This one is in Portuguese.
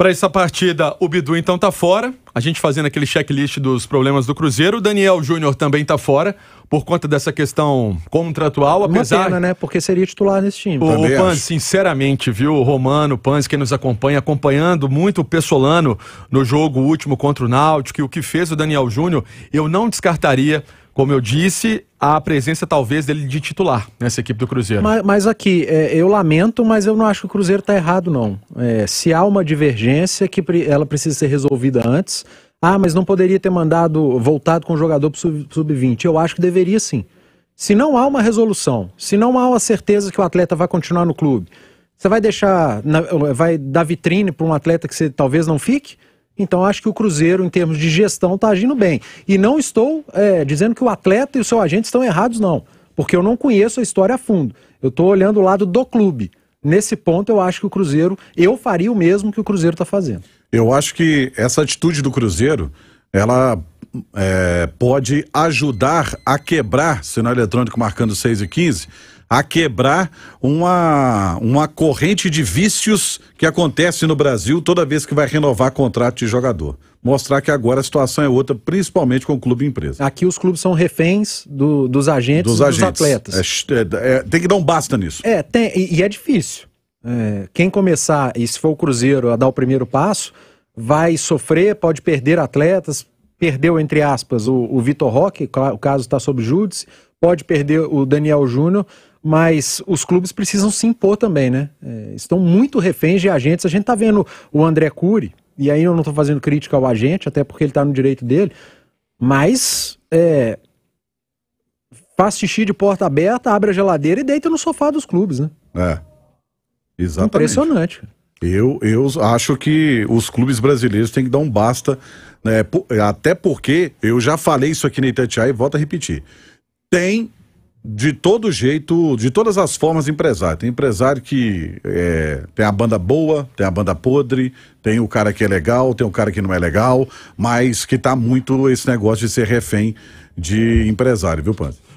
Para essa partida, o Bidu então tá fora. A gente fazendo aquele checklist dos problemas do Cruzeiro. O Daniel Júnior também tá fora por conta dessa questão contratual, é apesar... Uma pena, né? Porque seria titular nesse time. O, o sinceramente, viu? Romano, Pans quem nos acompanha, acompanhando muito o Pessolano no jogo último contra o Náutico e o que fez o Daniel Júnior, eu não descartaria como eu disse, a presença talvez dele de titular nessa equipe do Cruzeiro. Mas, mas aqui, é, eu lamento, mas eu não acho que o Cruzeiro está errado, não. É, se há uma divergência que ela precisa ser resolvida antes, ah, mas não poderia ter mandado, voltado com o jogador para o sub-20. Eu acho que deveria sim. Se não há uma resolução, se não há uma certeza que o atleta vai continuar no clube, você vai deixar, vai dar vitrine para um atleta que você talvez não fique? Então acho que o Cruzeiro, em termos de gestão, está agindo bem. E não estou é, dizendo que o atleta e o seu agente estão errados, não. Porque eu não conheço a história a fundo. Eu estou olhando o lado do clube. Nesse ponto, eu acho que o Cruzeiro, eu faria o mesmo que o Cruzeiro está fazendo. Eu acho que essa atitude do Cruzeiro, ela é, pode ajudar a quebrar, sinal eletrônico marcando 6 e 15, a quebrar uma, uma corrente de vícios que acontece no Brasil toda vez que vai renovar contrato de jogador. Mostrar que agora a situação é outra, principalmente com o clube e empresa. Aqui os clubes são reféns do, dos agentes dos, dos agentes. atletas. É, é, é, tem que dar um basta nisso. É, tem, e, e é difícil. É, quem começar, e se for o Cruzeiro a dar o primeiro passo, vai sofrer, pode perder atletas, perdeu, entre aspas, o, o Vitor Roque, o caso está sob júdice, pode perder o Daniel Júnior, mas os clubes precisam se impor também, né? É, estão muito reféns de agentes. A gente tá vendo o André Cury, e aí eu não tô fazendo crítica ao agente, até porque ele tá no direito dele, mas é, faz xixi de porta aberta, abre a geladeira e deita no sofá dos clubes, né? É. Exatamente. Impressionante. Eu, eu acho que os clubes brasileiros têm que dar um basta, né? Até porque eu já falei isso aqui na Itatiaia e volto a repetir. Tem de todo jeito, de todas as formas, empresário. Tem empresário que é, tem a banda boa, tem a banda podre, tem o cara que é legal, tem o cara que não é legal, mas que tá muito esse negócio de ser refém de empresário, viu, Panto?